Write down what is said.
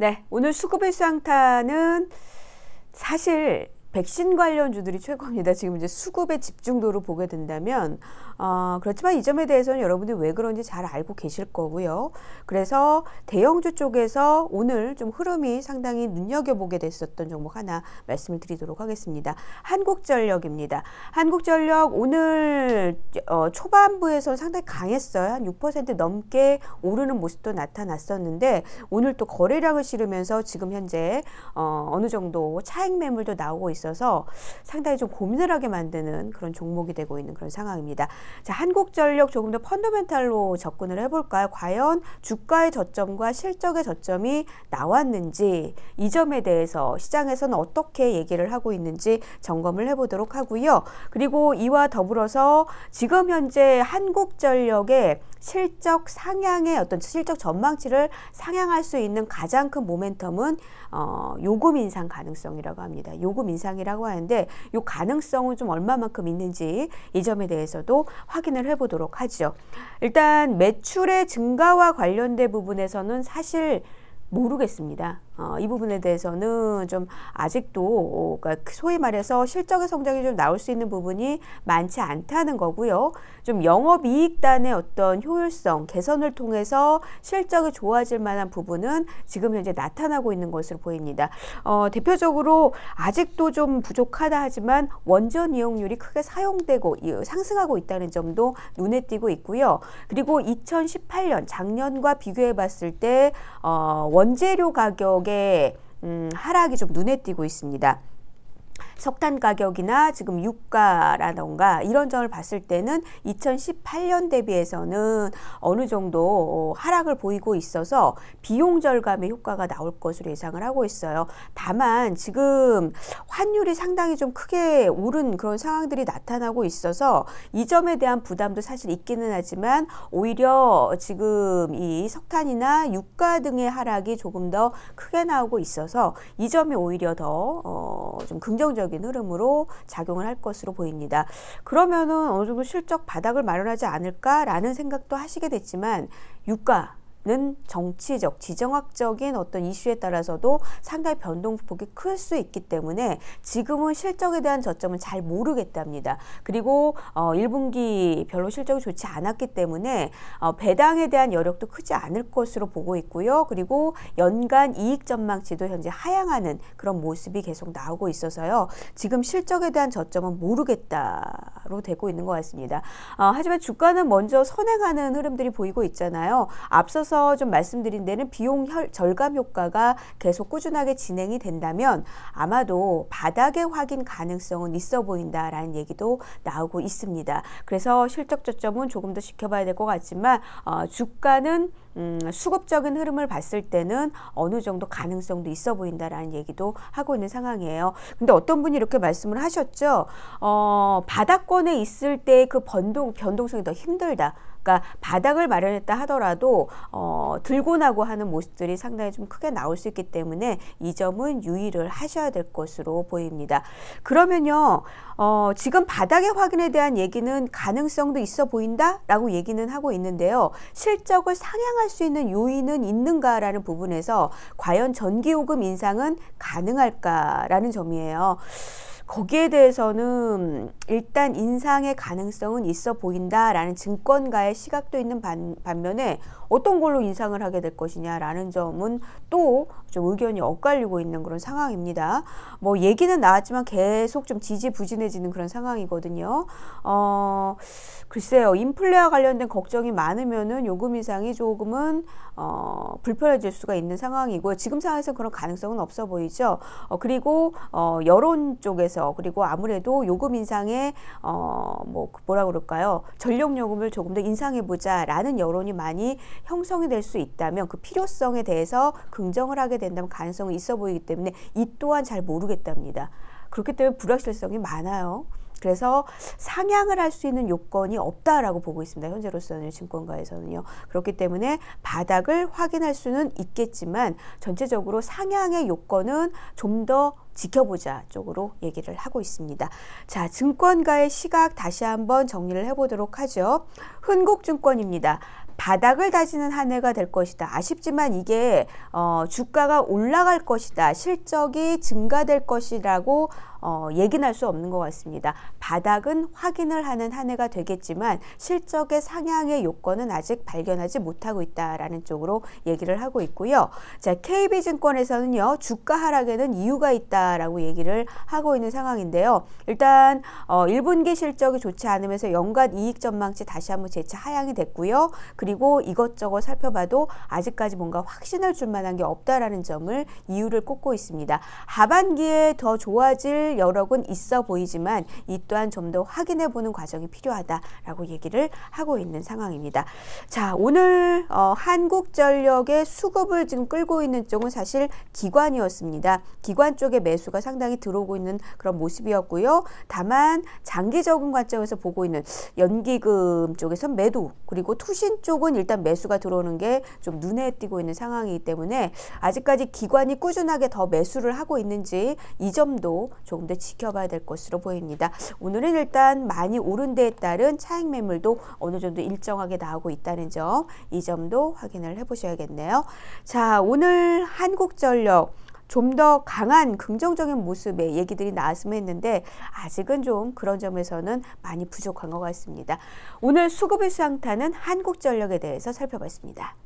네, 오늘 수급의 수양타는 사실 백신 관련주들이 최고입니다. 지금 이제 수급의 집중도로 보게 된다면, 어, 그렇지만 이 점에 대해서는 여러분들이 왜 그런지 잘 알고 계실 거고요. 그래서 대형주 쪽에서 오늘 좀 흐름이 상당히 눈여겨보게 됐었던 종목 하나 말씀을 드리도록 하겠습니다. 한국전력입니다. 한국전력 오늘 어, 초반부에서 상당히 강했어요. 한 6% 넘게 오르는 모습도 나타났었는데, 오늘 또 거래량을 실으면서 지금 현재 어, 어느 정도 차익 매물도 나오고 있습니다. 있어서 상당히 좀 고민을 하게 만드는 그런 종목이 되고 있는 그런 상황입니다. 자, 한국전력 조금 더 펀더멘탈로 접근을 해볼까요? 과연 주가의 저점과 실적의 저점이 나왔는지 이 점에 대해서 시장에서는 어떻게 얘기를 하고 있는지 점검을 해보도록 하고요. 그리고 이와 더불어서 지금 현재 한국전력의 실적 상향의 어떤 실적 전망치를 상향할 수 있는 가장 큰 모멘텀은 어, 요금 인상 가능성이라고 합니다. 요금 인상 현상이라고 하는데 이 가능성은 좀 얼마만큼 있는지 이 점에 대해서도 확인을 해보도록 하죠. 일단 매출의 증가와 관련된 부분에서는 사실 모르겠습니다. 어, 이 부분에 대해서는 좀 아직도 어, 그러니까 그 소위 말해서 실적의 성장이 좀 나올 수 있는 부분이 많지 않다는 거고요. 좀 영업이익단의 어떤 효율성 개선을 통해서 실적이 좋아질 만한 부분은 지금 현재 나타나고 있는 것으로 보입니다. 어, 대표적으로 아직도 좀 부족하다 하지만 원전 이용률이 크게 사용되고 상승하고 있다는 점도 눈에 띄고 있고요. 그리고 2018년 작년과 비교해 봤을 때 어, 원재료 가격 가격의 음, 하락이 좀 눈에 띄고 있습니다. 석탄 가격이나 지금 유가라던가 이런 점을 봤을 때는 2018년 대비해서는 어느 정도 어, 하락을 보이고 있어서 비용 절감의 효과가 나올 것으로 예상을 하고 있어요. 다만 지금 환율이 상당히 좀 크게 오른 그런 상황들이 나타나고 있어서 이 점에 대한 부담도 사실 있기는 하지만 오히려 지금 이 석탄이나 유가 등의 하락이 조금 더 크게 나오고 있어서 이 점이 오히려 더좀 어, 어긍정적 긍정적인 흐름으로 작용을 할 것으로 보입니다. 그러면은 어느 정도 실적 바닥을 마련하지 않을까라는 생각도 하시게 됐지만 유가 는 정치적, 지정학적인 어떤 이슈에 따라서도 상당히 변동폭이 클 수 있기 때문에 지금은 실적에 대한 저점은 잘 모르겠답니다. 그리고 어, 1분기 별로 실적이 좋지 않았기 때문에 어, 배당에 대한 여력도 크지 않을 것으로 보고 있고요. 그리고 연간 이익 전망치도 현재 하향하는 그런 모습이 계속 나오고 있어서요. 지금 실적에 대한 저점은 모르겠다로 되고 있는 것 같습니다. 어, 하지만 주가는 먼저 선행하는 흐름들이 보이고 있잖아요. 앞서 앞서서 좀 말씀드린 데는 비용 혈, 절감 효과가 계속 꾸준하게 진행이 된다면 아마도 바닥에 확인 가능성은 있어 보인다라는 얘기도 나오고 있습니다. 그래서 실적 저점은 조금 더 지켜봐야 될 것 같지만 어, 주가는 음, 수급적인 흐름을 봤을 때는 어느 정도 가능성도 있어 보인다라는 얘기도 하고 있는 상황이에요. 근데 어떤 분이 이렇게 말씀을 하셨죠. 어, 바닥권에 있을 때 그 변동, 변동성이 더 힘들다. 그러니까 바닥을 마련했다 하더라도 어, 들고 나고 하는 모습들이 상당히 좀 크게 나올 수 있기 때문에 이 점은 유의를 하셔야 될 것으로 보입니다. 그러면요, 어, 지금 바닥의 확인에 대한 얘기는 가능성도 있어 보인다라고 얘기는 하고 있는데요. 실적을 상향할 수 있는 요인은 있는가라는 부분에서 과연 전기요금 인상은 가능할까라는 점이에요. 거기에 대해서는 일단 인상의 가능성은 있어 보인다라는 증권가의 시각도 있는 반, 반면에 어떤 걸로 인상을 하게 될 것이냐라는 점은 또 좀 의견이 엇갈리고 있는 그런 상황입니다. 뭐 얘기는 나왔지만 계속 좀 지지부진해지는 그런 상황이거든요. 어, 글쎄요, 인플레와 관련된 걱정이 많으면은 요금 인상이 조금은 어, 불편해질 수가 있는 상황이고요. 지금 상황에서 그런 가능성은 없어 보이죠. 어, 그리고 어, 여론 쪽에서 그리고 아무래도 요금 인상에 어, 뭐 그 뭐라 그럴까요? 전력 요금을 조금 더 인상해 보자라는 여론이 많이 형성이 될 수 있다면 그 필요성에 대해서 긍정을 하게 된다면 가능성이 있어 보이기 때문에 이 또한 잘 모르겠답니다. 그렇기 때문에 불확실성이 많아요. 그래서 상향을 할 수 있는 요건이 없다라고 보고 있습니다. 현재로서는 증권가에서는요. 그렇기 때문에 바닥을 확인할 수는 있겠지만 전체적으로 상향의 요건은 좀 더 지켜보자 쪽으로 얘기를 하고 있습니다. 자, 증권가의 시각 다시 한번 정리를 해보도록 하죠. 흥국증권입니다. 바닥을 다지는 한 해가 될 것이다. 아쉽지만 이게 어, 주가가 올라갈 것이다. 실적이 증가될 것이라고 어, 얘기는 할 수 없는 것 같습니다. 바닥은 확인을 하는 한 해가 되겠지만 실적의 상향의 요건은 아직 발견하지 못하고 있다라는 쪽으로 얘기를 하고 있고요. 자, KB증권에서는요. 주가 하락에는 이유가 있다라고 얘기를 하고 있는 상황인데요. 일단 어, 1분기 실적이 좋지 않으면서 연간 이익 전망치 다시 한번 재차 하향이 됐고요. 그리고 그리고 이것저것 살펴봐도 아직까지 뭔가 확신을 줄 만한 게 없다라는 점을 이유를 꼽고 있습니다. 하반기에 더 좋아질 여력은 있어 보이지만 이 또한 좀 더 확인해 보는 과정이 필요하다라고 얘기를 하고 있는 상황입니다. 자, 오늘 어, 한국전력의 수급을 지금 끌고 있는 쪽은 사실 기관이었습니다. 기관 쪽에 매수가 상당히 들어오고 있는 그런 모습이었고요. 다만 장기적인 관점에서 보고 있는 연기금 쪽에선 매도 그리고 투신 쪽 쪽은 일단 매수가 들어오는 게 좀 눈에 띄고 있는 상황이기 때문에 아직까지 기관이 꾸준하게 더 매수를 하고 있는지 이 점도 조금 더 지켜봐야 될 것으로 보입니다. 오늘은 일단 많이 오른 데에 따른 차익 매물도 어느 정도 일정하게 나오고 있다는 점 이 점도 확인을 해보셔야겠네요. 자 오늘 한국전력 좀더 강한 긍정적인 모습의 얘기들이 나왔으면 했는데 아직은 좀 그런 점에서는 많이 부족한 것 같습니다. 오늘 수급의 수상타는 한국전력에 대해서 살펴봤습니다.